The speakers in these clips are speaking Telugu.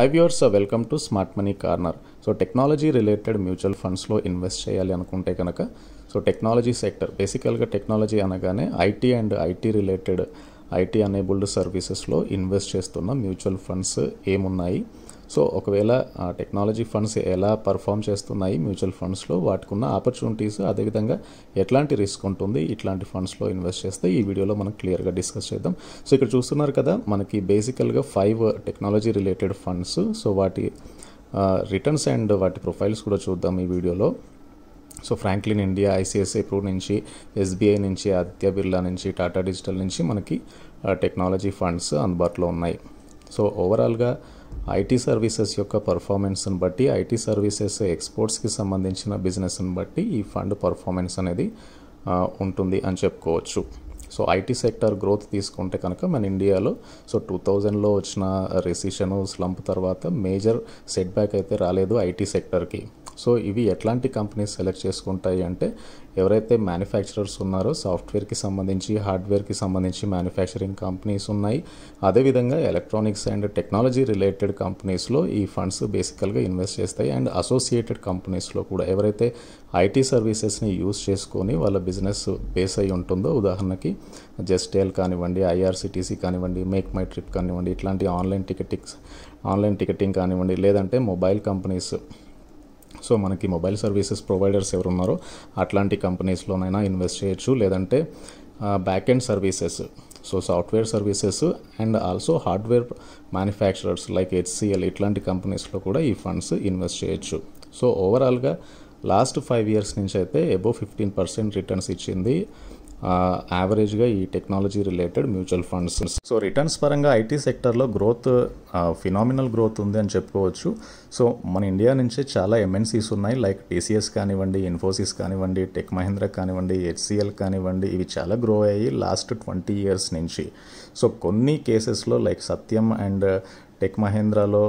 I viewers welcome to smart money corner so technology related mutual ఫండ్స్లో ఇన్వెస్ట్ చేయాలి అనుకుంటే కనుక సో టెక్నాలజీ సెక్టర్ బేసికల్గా టెక్నాలజీ అనగానే IT and IT related IT enabled సర్వీసెస్లో ఇన్వెస్ట్ చేస్తున్న మ్యూచువల్ ఫండ్స్ ఏమున్నాయి సో ఒకవేళ ఆ టెక్నాలజీ ఫండ్స్ ఎలా పర్ఫామ్ చేస్తున్నాయి మ్యూచువల్ ఫండ్స్లో వాటికి ఉన్న ఆపర్చునిటీస్ అదేవిధంగా ఎట్లాంటి రిస్క్ ఉంటుంది ఇట్లాంటి ఫండ్స్లో ఇన్వెస్ట్ చేస్తే ఈ వీడియోలో మనం క్లియర్గా డిస్కస్ చేద్దాం సో ఇక్కడ చూస్తున్నారు కదా మనకి బేసికల్గా five technology related funds so వాటి రిటర్న్స్ అండ్ వాటి ప్రొఫైల్స్ కూడా చూద్దాం ఈ వీడియోలో so Franklin India ICICI Pru నుంచి ఎస్బీఐ నుంచి ఆదిత్య బిర్లా నుంచి టాటా డిజిటల్ నుంచి మనకి టెక్నాలజీ ఫండ్స్ అందుబాటులో ఉన్నాయి సో ఓవరాల్గా ఐటీ సర్వీసెస్ యొక్క పర్ఫార్మెన్స్ని బట్టి ఐటీ సర్వీసెస్ ఎక్స్పోర్ట్స్కి సంబంధించిన బిజినెస్ని బట్టి ఈ ఫండ్ పర్ఫార్మెన్స్ అనేది ఉంటుంది అని చెప్పుకోవచ్చు సో ఐటీ సెక్టర్ గ్రోత్ తీసుకుంటే కనుక మన ఇండియాలో సో టూ థౌజండ్లో వచ్చిన రెసిషన్ స్లంప్ తర్వాత మేజర్ సెట్బ్యాక్ బ్యాక్ అయితే రాలేదు ఐటీ సెక్టర్కి సో ఇవి ఎట్లాంటి కంపెనీస్ సెలెక్ట్ చేసుకుంటాయి అంటే ఎవరైతే మ్యానుఫ్యాక్చరర్స్ ఉన్నారో సాఫ్ట్వేర్కి సంబంధించి హార్డ్వేర్కి సంబంధించి మ్యానుఫ్యాక్చరింగ్ కంపెనీస్ ఉన్నాయి అదేవిధంగా ఎలక్ట్రానిక్స్ అండ్ టెక్నాలజీ రిలేటెడ్ కంపెనీస్లో ఈ ఫండ్స్ బేసికల్గా ఇన్వెస్ట్ చేస్తాయి అండ్ అసోసియేటెడ్ కంపెనీస్లో కూడా ఎవరైతే ఐటీ సర్వీసెస్ని యూస్ చేసుకొని వాళ్ళ బిజినెస్ బేస్ అయి ఉంటుందో ఉదాహరణకి జస్టేల్ కానివ్వండి ఐఆర్సిటీసీ కానివ్వండి మేక్ మై ట్రిప్ కానివ్వండి ఇట్లాంటి ఆన్లైన్ టికెటింగ్స్ ఆన్లైన్ టికెటింగ్ కానివ్వండి లేదంటే మొబైల్ కంపెనీస్ సో మనకి మొబైల్ సర్వీసెస్ ప్రొవైడర్స్ ఎవరు ఉన్నారో అట్లాంటి కంపెనీస్లోనైనా ఇన్వెస్ట్ చేయొచ్చు లేదంటే back end services so software services and also hardware manufacturers like HCL ఇట్లాంటి కంపెనీస్లో కూడా ఈ ఫండ్స్ ఇన్వెస్ట్ చేయొచ్చు సో ఓవరాల్గా లాస్ట్ ఫైవ్ ఇయర్స్ నుంచి అయితే అబోవ్ ఫిఫ్టీన్ పర్సెంట్ రిటర్న్స్ ఇచ్చింది యావరేజ్గా ఈ technology related mutual funds so returns పరంగా ఐటీ సెక్టర్లో గ్రోత్ ఫినామినల్ గ్రోత్ ఉంది అని చెప్పుకోవచ్చు సో మన ఇండియా నుంచే చాలా ఎంఎన్సీస్ ఉన్నాయి లైక్ టీసీఎస్ కానివ్వండి ఇన్ఫోసిస్ కానివ్వండి టెక్ మహేంద్ర కానివ్వండి హెచ్సిఎల్ కానివ్వండి ఇవి చాలా గ్రో అయ్యాయి లాస్ట్ ట్వంటీ ఇయర్స్ నుంచి సో కొన్ని కేసెస్లో లైక్ సత్యం అండ్ టెక్ మహేంద్రాలో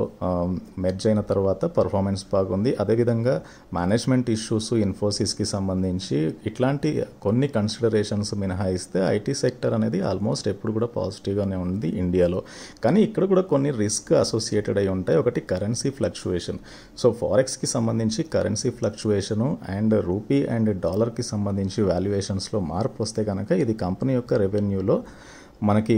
మెర్జ్ అయిన తర్వాత పర్ఫార్మెన్స్ బాగుంది అదేవిధంగా మేనేజ్మెంట్ ఇష్యూస్ ఇన్ఫోసిస్కి సంబంధించి ఇట్లాంటి కొన్ని కన్సిడరేషన్స్ మినహాయిస్తే ఐటీ సెక్టర్ అనేది ఆల్మోస్ట్ ఎప్పుడు కూడా పాజిటివ్గానే ఉంది ఇండియాలో కానీ ఇక్కడ కూడా కొన్ని రిస్క్ అసోసియేటెడ్ అయి ఉంటాయి ఒకటి కరెన్సీ ఫ్లక్చువేషన్ సో ఫారెక్స్కి సంబంధించి currency fluctuation and rupee and డాలర్కి సంబంధించి వాల్యుయేషన్స్లో మార్పు వస్తే కనుక ఇది కంపెనీ యొక్క రెవెన్యూలో మనకి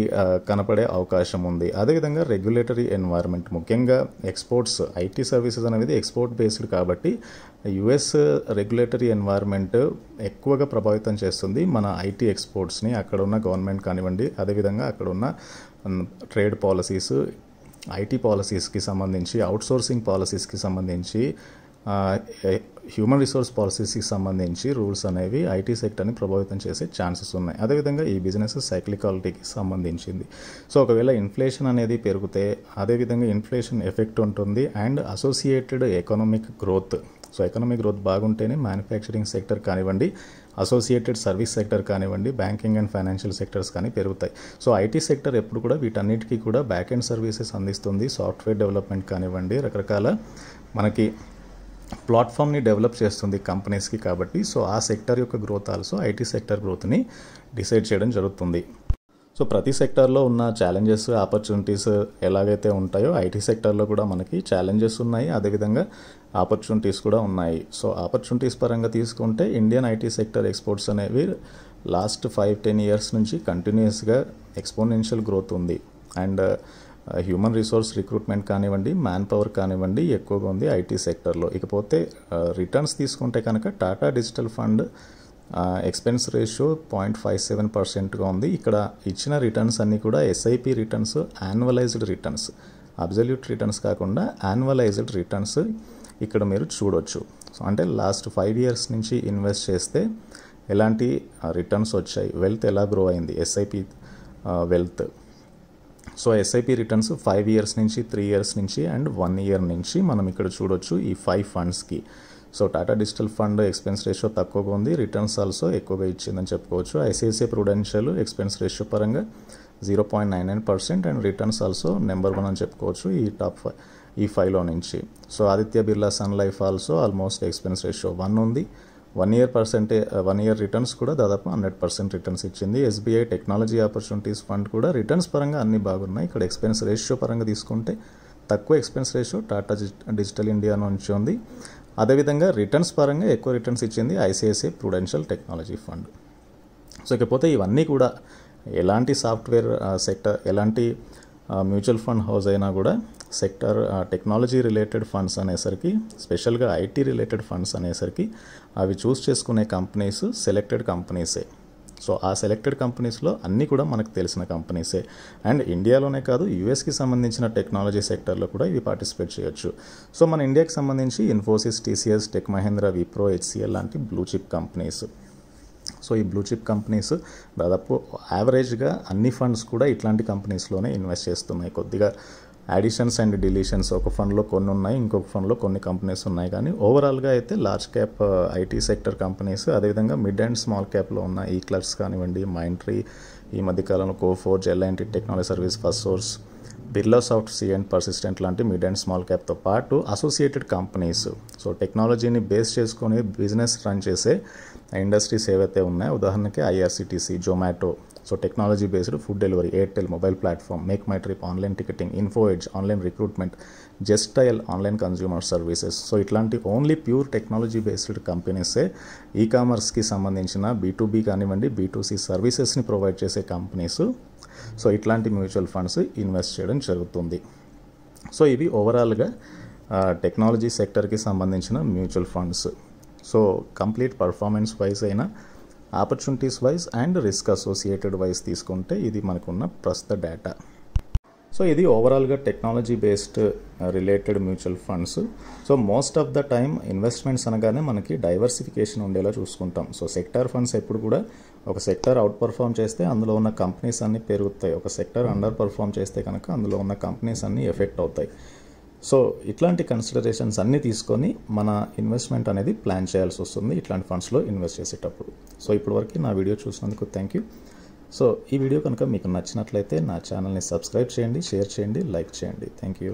కనపడే అవకాశం ఉంది అదేవిధంగా రెగ్యులేటరీ ఎన్వైర్న్మెంట్ ముఖ్యంగా ఎక్స్పోర్ట్స్ ఐటీ సర్వీసెస్ అనేది ఎక్స్పోర్ట్ బేస్డ్ కాబట్టి యుఎస్ రెగ్యులేటరీ ఎన్వైర్న్మెంట్ ఎక్కువగా ప్రభావితం చేస్తుంది మన ఐటీ ఎక్స్పోర్ట్స్ని అక్కడ ఉన్న గవర్నమెంట్ కానివ్వండి అదేవిధంగా అక్కడ ఉన్న ట్రేడ్ పాలసీస్ ఐటీ పాలసీస్కి సంబంధించి అవుట్సోర్సింగ్ పాలసీస్కి సంబంధించి హ్యూమన్ రిసోర్స్ పాలసీస్కి సంబంధించి రూల్స్ అనేవి ఐటీ సెక్టర్ని ప్రభావితం చేసే ఛాన్సెస్ ఉన్నాయి అదేవిధంగా ఈ బిజినెస్ సైక్లికాలిటీకి సంబంధించింది సో ఒకవేళ ఇన్ఫ్లేషన్ అనేది పెరిగితే అదేవిధంగా ఇన్ఫ్లేషన్ ఎఫెక్ట్ ఉంటుంది and associated economic growth so economic growth బాగుంటేనే మ్యానుఫ్యాక్చరింగ్ సెక్టర్ కానివ్వండి అసోసియేటెడ్ సర్వీస్ సెక్టర్ కానివ్వండి బ్యాంకింగ్ అండ్ ఫైనాన్షియల్ సెక్టర్స్ కానీ పెరుగుతాయి సో ఐటీ సెక్టర్ ఎప్పుడు కూడా వీటన్నిటికీ కూడా బ్యాక్ అండ్ సర్వీసెస్ అందిస్తుంది సాఫ్ట్వేర్ డెవలప్మెంట్ కానివ్వండి రకరకాల మనకి ప్లాట్ఫామ్ని డెవలప్ చేస్తుంది కంపెనీస్కి కాబట్టి సో ఆ సెక్టర్ యొక్క గ్రోత్ ఆల్సో ఐటీ సెక్టర్ గ్రోత్ని డిసైడ్ చేయడం జరుగుతుంది సో ప్రతి సెక్టర్లో ఉన్న ఛాలెంజెస్ ఆపర్చునిటీస్ ఎలాగైతే ఉంటాయో ఐటీ సెక్టర్లో కూడా మనకి ఛాలెంజెస్ ఉన్నాయి అదేవిధంగా ఆపర్చునిటీస్ కూడా ఉన్నాయి సో ఆపర్చునిటీస్ పరంగా తీసుకుంటే ఇండియన్ ఐటీ సెక్టర్ ఎక్స్పోర్ట్స్ అనేవి లాస్ట్ ఫైవ్ టెన్ ఇయర్స్ నుంచి కంటిన్యూస్గా ఎక్స్పోనెన్షియల్ గ్రోత్ ఉంది అండ్ హ్యూమన్ రిసోర్స్ రిక్రూట్మెంట్ కానివ్వండి మ్యాన్ పవర్ కానివ్వండి ఎక్కువగా ఉంది ఐటీ సెక్టర్లో ఇకపోతే రిటర్న్స్ తీసుకుంటే కనుక Tata digital fund expense ratio point five seven పర్సెంట్గా ఉంది ఇక్కడ ఇచ్చిన రిటర్న్స్ అన్నీ కూడా SIP returns annualised returns absolute returns కాకుండా యాన్యువలైజ్డ్ రిటర్న్స్ ఇక్కడ మీరు చూడొచ్చు సో అంటే లాస్ట్ ఫైవ్ ఇయర్స్ నుంచి ఇన్వెస్ట్ చేస్తే ఎలాంటి రిటర్న్స్ వచ్చాయి వెల్త్ ఎలా గ్రో అయింది SIP wealth so SIP returns five years నుంచి త్రీ ఇయర్స్ నుంచి అండ్ వన్ ఇయర్ నుంచి మనం ఇక్కడ చూడొచ్చు ఈ ఫైవ్ ఫండ్స్కి so Tata digital fund expense ratio తక్కువగా ఉంది రిటర్న్స్ ఆల్సో ఎక్కువగా ఇచ్చిందని చెప్పుకోవచ్చు ఐసిఐసిఐ ప్రూడెన్షియల్ ఎక్స్పెన్స్ రేషియో పరంగా zero point nine nine percent and returns also number one అని చెప్పుకోవచ్చు ఈ టాప్ ఫైవ్ ఈ ఫైవ్లో నుంచి so Aditya Birla Sun Life also almost expense ratio one ఉంది వన్ ఇయర్ పర్సెంటే వన్ ఇయర్ రిటర్న్స్ కూడా దాదాపు హండ్రెడ్ పర్సెంట్ రిటర్న్స్ ఇచ్చింది ఎస్బీఐ టెక్నాలజీ ఆపర్చునిటీస్ ఫండ్ కూడా రిటర్న్స్ పరంగా అన్ని బాగున్నాయి ఇక్కడ ఎక్స్పెన్స్ రేషియో పరంగా తీసుకుంటే తక్కువ expense ratio Tata digital India నుంచి ఉంది అదేవిధంగా రిటర్న్స్ పరంగా ఎక్కువ రిటర్న్స్ ఇచ్చింది ICICI Prudential technology fund so ఇకపోతే ఇవన్నీ కూడా ఎలాంటి సాఫ్ట్వేర్ సెక్టర్ ఎలాంటి మ్యూచువల్ ఫండ్ హౌస్ అయినా కూడా సెక్టర్ టెక్నాలజీ రిలేటెడ్ ఫండ్స్ అనేసరికి స్పెషల్గా ఐటీ రిలేటెడ్ ఫండ్స్ అనేసరికి అవి చూస్ చేసుకునే కంపెనీస్ సెలెక్టెడ్ కంపెనీసే సో ఆ సెలెక్టెడ్ కంపెనీస్లో అన్నీ కూడా మనకు తెలిసిన కంపెనీసే అండ్ ఇండియాలోనే కాదు యూఎస్కి సంబంధించిన టెక్నాలజీ సెక్టర్లో కూడా ఇవి పార్టిసిపేట్ చేయొచ్చు సో మన ఇండియాకి సంబంధించి Infosys TCS Tech Mahindra Wipro HCL లాంటి బ్లూ చిప్ కంపెనీస్ సో ఈ బ్లూ చిప్ కంపెనీస్ దాదాపు యావరేజ్గా అన్ని ఫండ్స్ కూడా ఇట్లాంటి కంపెనీస్లోనే ఇన్వెస్ట్ చేస్తున్నాయి కొద్దిగా అడిషన్స్ అండ్ డిలీషన్స్ ఒక ఫండ్లో కొన్ని ఉన్నాయి ఇంకొక ఫండ్లో కొన్ని కంపెనీస్ ఉన్నాయి కానీ ఓవరాల్గా అయితే large cap IT sector companies అదేవిధంగా మిడ్ అండ్ స్మాల్ క్యాప్లో ఉన్న ఈ క్లర్స్ కానివ్వండి మైంట్రీ ఈ మధ్యకాలంలో జెల్ and technology service first source Birlasoft సి అండ్ పర్సిస్టెంట్ లాంటి మిడ్ అండ్ స్మాల్ క్యాప్తో పాటు అసోసియేటెడ్ కంపెనీస్ సో టెక్నాలజీని బేస్ చేసుకొని బిజినెస్ రన్ చేసే ఇండస్ట్రీస్ ఏవైతే ఉన్నాయో ఉదాహరణకి IRCTC Zomato so technology based food delivery Airtel mobile platform MakeMyTrip online ticketing Info Edge online recruitment జస్టైల్ online consumer services so ఇట్లాంటి ఓన్లీ ప్యూర్ టెక్నాలజీ బేస్డ్ కంపెనీసే ఈ కామర్స్కి సంబంధించిన బీటూబీ కానివ్వండి బీటూసీ సర్వీసెస్ని ప్రొవైడ్ చేసే కంపెనీస్ సో ఇట్లాంటి మ్యూచువల్ ఫండ్స్ ఇన్వెస్ట్ చేయడం జరుగుతుంది సో ఇవి ఓవరాల్గా టెక్నాలజీ సెక్టర్కి సంబంధించిన mutual funds so complete performance wise అయినా opportunities wise and risk associated wise తీసుకుంటే ఇది మనకున్న ప్రస్తుత డేటా సో ఇది ఓవరాల్గా technology based related mutual funds so most of the time investments అనగానే మనకి డైవర్సిఫికేషన్ ఉండేలా చూసుకుంటాం సో సెక్టార్ ఫండ్స్ ఎప్పుడు కూడా ఒక సెక్టార్ అవుట్ పర్ఫామ్ చేస్తే అందులో ఉన్న కంపెనీస్ అన్నీ పెరుగుతాయి ఒక సెక్టార్ hmm. అండర్ పర్ఫామ్ చేస్తే కనుక అందులో ఉన్న కంపెనీస్ అన్నీ ఎఫెక్ట్ అవుతాయి సో ఇట్లాంటి కన్సిడరేషన్స్ అన్నీ తీసుకొని మన ఇన్వెస్ట్మెంట్ అనేది ప్లాన్ చేయాల్సి వస్తుంది ఇట్లాంటి ఫండ్స్లో ఇన్వెస్ట్ చేసేటప్పుడు సో ఇప్పటివరకు నా వీడియో చూసినందుకు థ్యాంక్ యూ సో ఈ వీడియో కనుక మీకు నచ్చినట్లయితే నా ఛానల్ని సబ్స్క్రైబ్ చేయండి షేర్ చేయండి లైక్ చేయండి థ్యాంక్ యూ